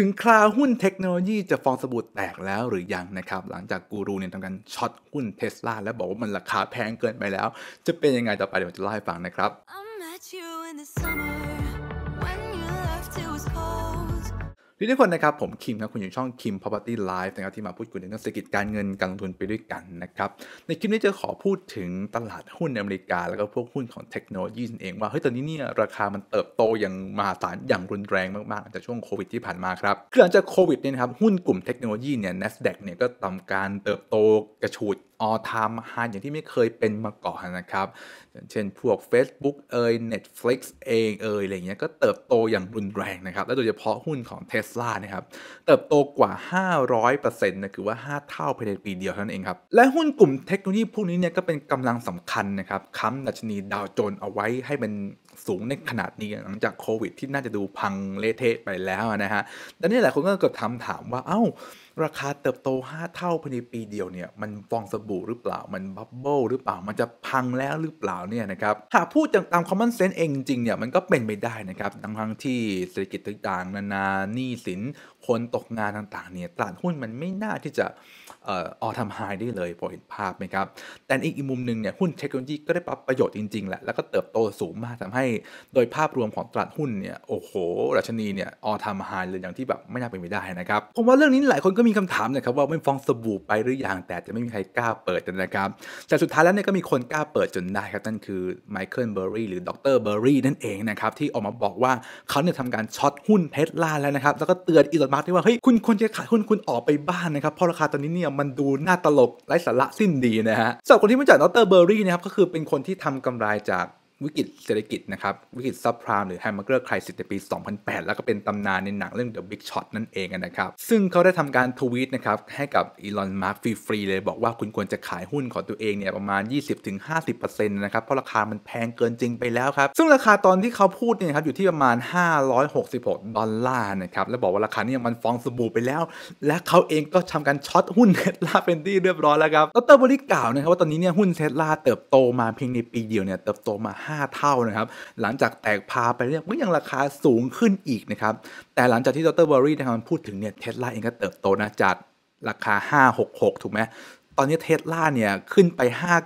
ถึงคราวหุ้นเทคโนโลยีจะฟองสบู่แตกแล้วหรือยังนะครับ หลังจากกูรูเนี่ยทำการช็อตหุ้นเทสลาและบอกว่ามันราคาแพงเกินไปแล้ว จะเป็นยังไงต่อไปเดี๋ยวจะเล่าให้ฟังนะครับทีทุกคนนะครับผมคิมครับคุณอยู่ช่องคิม Property Live นะครับที่มาพูดคุยเรื่องเศรษฐกิจการเงินการลงทุนไปด้วยกันนะครับ ในคลิปนี้จะขอพูดถึงตลาดหุ้นอเมริกาแล้วก็พวกหุ้นของเทคโนโลยีนั่นเองว่า เฮ้ยตอนนี้เนี่ยราคามันเติบโตอย่างมหาศาลอย่างรุนแรงมากๆจากช่วงโควิดที่ผ่านมาครับคือหลังจากโควิดเนี่ยนะครับหุ้นกลุ่มเทคโนโลยีเนี่ย NASDAQ เนี่ยก็ทำการเติบโตกระฉูด all time high อย่างที่ไม่เคยเป็นมาก่อนนะครับ เช่นพวก Facebook เอย Netflix เองเอยอะไรเงี้ยก็เติบโตอย่างรุนแรงนะครับ และโดยเฉพาะหุ้นของ t e s l a นะครับเติบโตกว่า 500%นะคือว่า 5 เท่าภายในปีเดียวเท่านั้นเองครับและหุ้นกลุ่มเทคโนโลยีพวกนี้เนี่ยก็เป็นกำลังสำคัญนะครับค้ำดัชนีดาวโจนเอาไว้ให้เป็นสูงในขนาดนี้หลังจากโควิดที่น่าจะดูพังเละเทะไปแล้วนะฮะแต่นี่หลายคนก็เกิดคำถามว่าเอา้าราคาเติบโต 5 เท่าภายในปีเดียวเนี่ยมันฟองสบู่หรือเปล่ามันบับเบิลหรือเปล่ามันจะพังแล้วหรือเปล่าเนี่ยนะครับหากพูดตามคอมมอนเซนส์เองจริงเนี่ยมันก็เป็นไปได้นะครับทั้งที่เศรษฐกิจต่างๆ นานาหนี้สินคนตกงานต่างๆเนี่ยตลาดหุ้นมันไม่น่าที่จะออทำไฮได้เลยพอเห็นภาพไหมครับแต่อีกมุมหนึ่งเนี่ยหุ้นเทคโนโลยีก็ได้ปรับประโยชน์จริงๆแหละแล้วก็เติบโตสูงมากทำใหโดยภาพรวมของตลาดหุ้นเนี่ยโอ้โห ราชนีเนี่ยออทหายเลยอย่างที่แบบไม่น่าเป็นไปได้นะครับผมว่าเรื่องนี้หลายคนก็มีคำถามนะครับว่าไม่ฟองสบู่ไปหรืออยังแต่จะไม่มีใครกล้าเปิดนะครับแต่สุดท้ายแล้วเนี่ยก็มีคนกล้าเปิดจนได้ครับนั่นคือไมเคิลเบอร์รี่หรือดรเบอร์รี่นั่นเองนะครับที่ออกมาบอกว่าเขาเนี่ยทำการช็อตหุ้นเทสลาแล้วนะครับแล้วก็เตือนอีลอนมัสก์ที่ว่าเฮ้ยคุณควรจะขายหุ้นคุณออกไปบ้านนะครับเพราะราคาตอนนี้เนี่ยมันดูน่าตลกไร้สาระสิ้นดีนะฮะสำหรับคนที่มาจาดดรเบอร์รี่นะครับก็คือเป็นคนที่ทำกำไรจากวิกฤตเศรษฐกิจนะครับ วิกฤตซับพรามหรือแฮมเบอร์เกอร์ครสิสในปี 2008 แล้วก็เป็นตำนานในหนังเรื่อง The Big Shot นั่นเองนะครับ ซึ่งเขาได้ทำการทวีตนะครับ ให้กับอีลอนมาร์กฟรีๆเลยบอกว่าคุณควรจะขายหุ้นของตัวเองเนี่ยประมาณ 20-50%นะครับเพราะราคามันแพงเกินจริงไปแล้วครับ ซึ่งราคาตอนที่เขาพูดเนี่ยครับอยู่ที่ประมาณ 566 ดอลลาร์นะครับ แล้วบอกว่าราคานี่มันฟองสบู่ไปแล้วและเขาเองก็ทำการช็อตหุ้นเทสลาเป็นที่เรียบร้อยแล้วครับดรบริกล่าวนะครับว่าตอนนี้เนี่ยหุ้นเทสลาเติบโตมาเพียงในปีเดียวเนี่ยเติบโตมา5เท่านะครับหลังจากแตกพาไปเรี่ยก็ยังราคาสูงขึ้นอีกนะครับ แต่หลังจากที่ดรบอรี่นะครับพูดถึงเนี่ยเทสลาเองก็เติบโตนะจากราคา 566 ถูกไหมตอนนี้เทสลาเนี่ย ขึ้นไป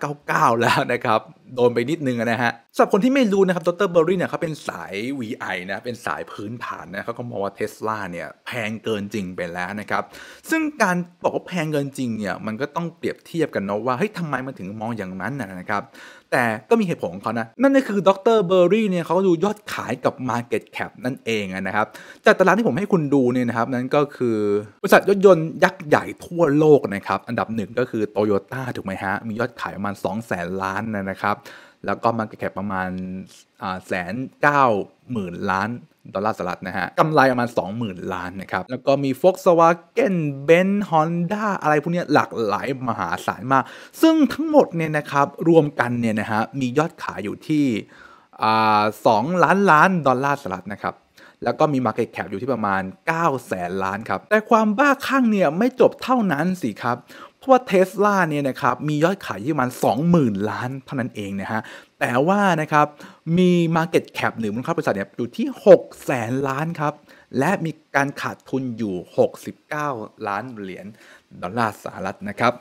599 แล้วนะครับ โดนไปนิดนึงนะฮะสำหรับคนที่ไม่รู้นะครับดรเบอร์รี่เนี่ยเขาเป็นสาย VI นะเป็นสายพื้นฐานนะเขาก็มองว่าเทสลาเนี่ยแพงเกินจริงไปแล้วนะครับซึ่งการบอกว่าแพงเกินจริงเนี่ยมันก็ต้องเปรียบเทียบกันเนาะว่าเฮ้ยทำไมมันถึงมองอย่างนั้นนะครับแต่ก็มีเหตุผลของเขานะ นั่นก็คือดรเบอร์รี่เนี่ยเขาดูยอดขายกับ Market Cap นั่นเองนะครับจากตารางที่ผมให้คุณดูเนี่ยนะครับ นั่นก็คือบริษัทยอดยนต์ยักษ์ใหญ่ทั่วโลกนะครับ อันดับหนึ่งก็คือโตโยต้าถูกไหมฮะ มียอดขายประมาณ 2 0 0 0 0 0 ล้านนะครับแล้วก็ Market Cap ประมาณแสนเก้าหมื่นล้าน ดอลลาร์สหรัฐนะฮะกำไรประมาณ 20,000 ล้านนะครับ แล้วก็มี Volkswagen Benz Honda อะไรพวกนี้หลากหลายมหาศาลมาก ซึ่งทั้งหมดเนี่ยนะครับรวมกันเนี่ยนะฮะมียอดขายอยู่ที่สองล้านล้าน ดอลลาร์สหรัฐนะครับ แล้วก็มี Market Cap อยู่ที่ประมาณ 9 0 0แสนล้านครับ แต่ความบ้าคลั่งเนี่ยไม่จบเท่านั้นสิครับเพราะว่าเทสลาเนี่ยนะครับมียอดขายที่ประมาณ20,000 ล้านเท่านั้นเองนะฮะแต่ว่านะครับมี Market Cap หรือมูลค่าบริษัทเนี่ยอยู่ที่6แสนล้านครับและมีการขาดทุนอยู่ 69 ล้านเหรียญดอลลาร์สหรัฐนะครับ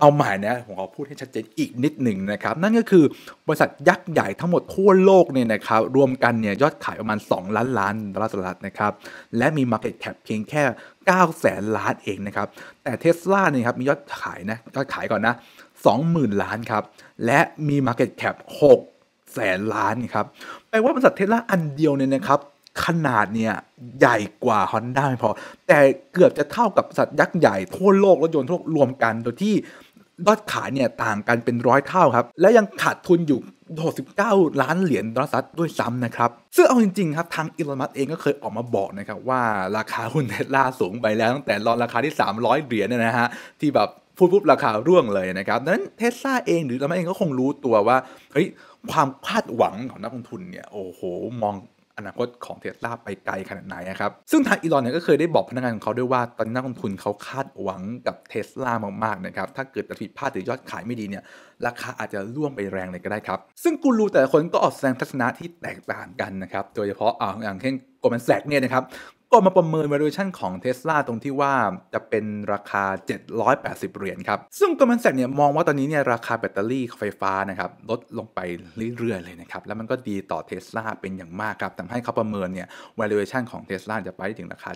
เอาใหม่นะผมขอพูดให้ชัดเจนอีกนิดหนึ่งนะครับนั่นก็คือบริษัทยักษ์ใหญ่ทั้งหมดทั่วโลกเนี่ยนะครับรวมกันเนี่ยยอดขายประมาณ 2 ล้านล้านดอลลาร์สหรัฐนะครับและมี Market Cap เพียงแค่9แสนล้านเองนะครับ แต่เทสลาเนี่ยครับมียอดขายนะยอดขายก่อนนะ20,000 ล้านครับ และมี Market Cap 6 แสนล้านครับแปลว่าบริษัทเทสลาอันเดียวเนี่ยนะครับขนาดเนี่ยใหญ่กว่า Honda ไม่พอ แต่เกือบจะเท่ากับบริษัทยักษ์ใหญ่ ทั่วโลกรถยนต์ทั่วรวมกันโดยที่ยอดขายเนี่ยต่างกันเป็นร้อยเท่าครับและยังขาดทุนอยู่69ล้านเหรียญดอลลาร์สหรัฐด้วยซ้ำนะครับซึ่งเอาจริงๆ ครับทางอีลอนมัสเองก็เคยออกมาบอกนะครับว่าราคาหุ้นเทสลาสูงไปแล้วตั้งแต่รอนราคาที่ 300 เหรียญเนี่ยนะฮะที่แบบ พูดปุ๊บราคาร่วงเลยนะครับดังนั้นเทสลาเอง หรือเราเองก็คงรู้ตัวว่าเฮ้ยความคาดหวังของนักลงทุนเนี่ยโอ้โหมองอนาคตของเทสลาไปไกลขนาดไหนนะครับ ซึ่งทางอีลอนเนี่ยก็เคยได้บอกพนักงานของเขาด้วยว่าตอนนี้นักลงทุนเขาคาดหวังกับเทสลามากๆนะครับ ถ้าเกิดผิดพลาดหรือยอดขายไม่ดีเนี่ย ราคาอาจจะร่วงไปแรงเลยก็ได้ครับ ซึ่งกูรูแต่ละคนก็ออกแสดงทัศนะที่แตกต่างกันนะครับ โดยเฉพาะออาอย่างเช่นโกลแมนแซกเนี่ยนะครับก็มาประเมิน valuation ของ Tesla ตรงที่ว่าจะเป็นราคา 780 เหรียญครับ ซึ่ง Goldman Sachs เนี่ยมองว่าตอนนี้เนี่ยราคาแบตเตอรี่ไฟฟ้านะครับลดลงไปเรื่อยๆเลยนะครับ แล้วมันก็ดีต่อ Tesla เป็นอย่างมากครับทำให้เขาประเมินเนี่ย valuation ของ Tesla จะไปถึงราคา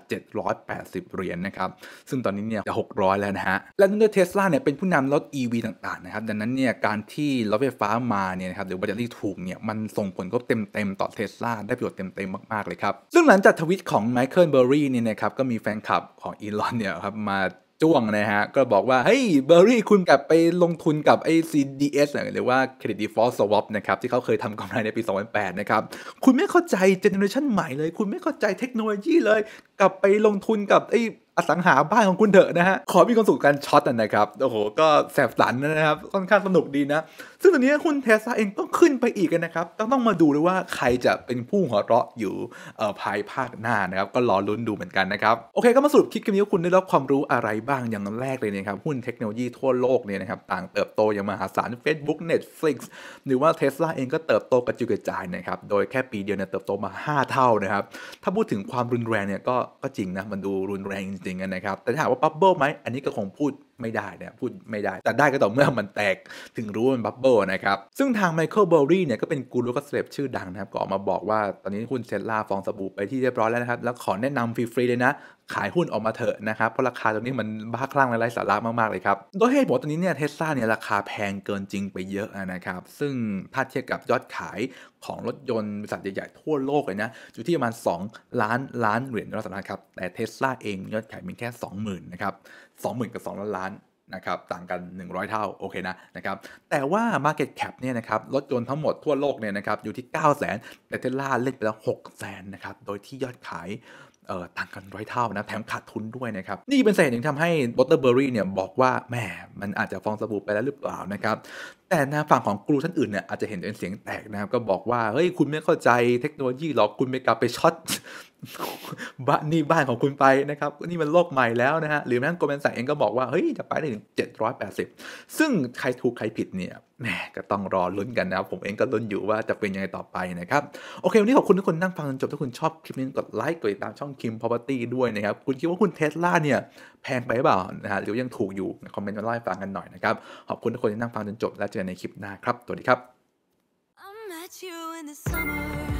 780 เหรียญนนะครับ ซึ่งตอนนี้เนี่ยจะ 600 แล้วนะฮะ และด้วยเทสลาเนี่ยเป็นผู้นำรถ EV ต่างๆนะครับ ดังนั้นเนี่ยการที่รถไฟฟ้ามาเนี่ยนะครับหรือแบตเตอรี่ถูกเนี่ยมันส่งผลกรบเต็มๆต่อเทสลาได้ประโยชน์เต็มๆมากๆเลยครับซึ่งหลังจากทวิตของไมเคิลิลเบอร์รี่เนี่ยนะครับ ก็มีแฟนคลับของอีลอนเนี่ยครับมาจ้วงนะฮะ ก็บอกว่าเฮ้ยเบอร์รี่คุณกลับไปลงทุนกับไอีเอสหรือว่าเครดิต d e f a u วอปนะครับ ที่เขาเคยทำกำไรในปี 2008 นะครับ คุณไม่เข้าใจเจเนอเรชันใหม่เลย คุณไม่เข้าใจเทคโนโลยีเลย กลับไปลงทุนกับไออสังหาบ้านของคุณเถอะนะฮะขอมีความสุขกันช็อตนะครับ โอ้โห ก็แสบสันนะครับค่อนข้างสนุกดีนะ ซึ่งตอนนี้หุ้นเทสลาเองก็ขึ้นไปอีกนะครับต้องต้องมาดูด้วยว่าใครจะเป็นผู้หัวเราะอยู่ภายภาคหน้านะครับ ก็รอลุ้นดูเหมือนกันนะครับ โอเค ก็มาสรุปคลิปนี้ว่าคุณได้รับความรู้อะไรบ้างอย่างแรกเลยนะครับหุ้นเทคโนโลยีทั่วโลกเนี่ยนะครับต่างเติบโตอย่างมหาศาล Facebook Netflix หรือว่าเทสลาเองก็เติบโตกระจุกกระจายนะครับโดยแค่ปีเดียวเนี่ยเติบโตมา 5 เท่านะครับถ้าพูดถึงความรุนแรงเนี่ยก็ก็จริงนะมันดูรุนแรงจริงถิงกันนะครับ แต่ถามว่าบับเบิลไหม อันนี้ก็คงพูดไม่ได้นะพูดไม่ได้ แต่ได้ก็ต่อเมื่อมันแตกถึงรู้ว่ามันบับเบิลนะครับ ซึ่งทางไมเคิลเบอร์รี่เนี่ย ก็เป็นกูรูกระเสพชื่อดังนะครับ ก็ออกมาบอกว่าตอนนี้หุ้นเซตล่าฟองสบู่ไปที่เรียบร้อยแล้วนะครับ แล้วขอแนะนำฟรีๆเลยนะ ขายหุ้นออกมาเถอะนะครับ เพราะราคาตรงนี้มันบ้าคลั่งและไร้สาระมากๆเลยครับ โดยเหตุผลตอนนี้เนี่ยเทสลาเนี่ยราคาแพงเกินจริงไปเยอะนะครับซึ่งถ้าเทียบกับยอดขายของรถยนต์บริษัทใหญ่ๆทั่วโลกเลยนะอยู่ที่ประมาณ2ล้านล้านเหรียญดอลลาร์สครับแต่เทสลาเองยอดขายเพียงแค่20,000นะครับ20,000กับ2ล้านล้านนะครับต่างกัน 100 เท่า โอเคนะนะครับแต่ว่า Market Cap เนี่ยนะครับรถยนต์ทั้งหมดทั่วโลกเนี่ยนะครับอยู่ที่ 9 0 0 0 0 0 แต่เทสลาเล่นไปแล้ว6 0 0 0 0นะครับโดยที่ยอดขายต่างกันร้อยเท่านะแถมขาดทุนด้วยนะครับนี่เป็นสาเหตุหนึ่งทำให้บอตเตอร์เบอรี่เนี่ยบอกว่าแหมมันอาจจะฟองสบู่ไปแล้วหรือเปล่านะครับแต่นะฝั่งของครูท่านอื่นเนี่ยอาจจะเห็นเป็นเสียงแตกนะครับก็บอกว่าเฮ้ยคุณไม่เข้าใจเทคโนโลยีหรอกคุณไม่กลับไปช็อตบ้านนี่บ้านของคุณไปนะครับนี่มันโลกใหม่แล้วนะฮะหรือแม้โกลแมนสาเองก็บอกว่าเฮ้ยจะไปได้ถึง780 ซึ่งใครถูก ใครผิดเนี่ยแหมก็ต้องรอลุ้นกันนะครับผมเองก็ลุ้นอยู่ว่าจะเป็นยังไงต่อไปนะครับโอเควันนี้ขอบคุณทุกคนนั่งฟังจนจบถ้าคุณชอบคลิปนี้กดไลค์กดติดตามช่องคิมพอล o ี e ด้วยนะครับคุณคิดว่าคุณเทสลาเนี่ยแพงไปหรือเปล่านะฮะหรือยังถูกอยู่คอมเมนต์มาเล่าให้ฟังกันหน่อยนะครับขอบคุณทุกคนที่นั่งฟังจนจบแลวเจจอในคลิปหน้าครับ สวัสดีครับ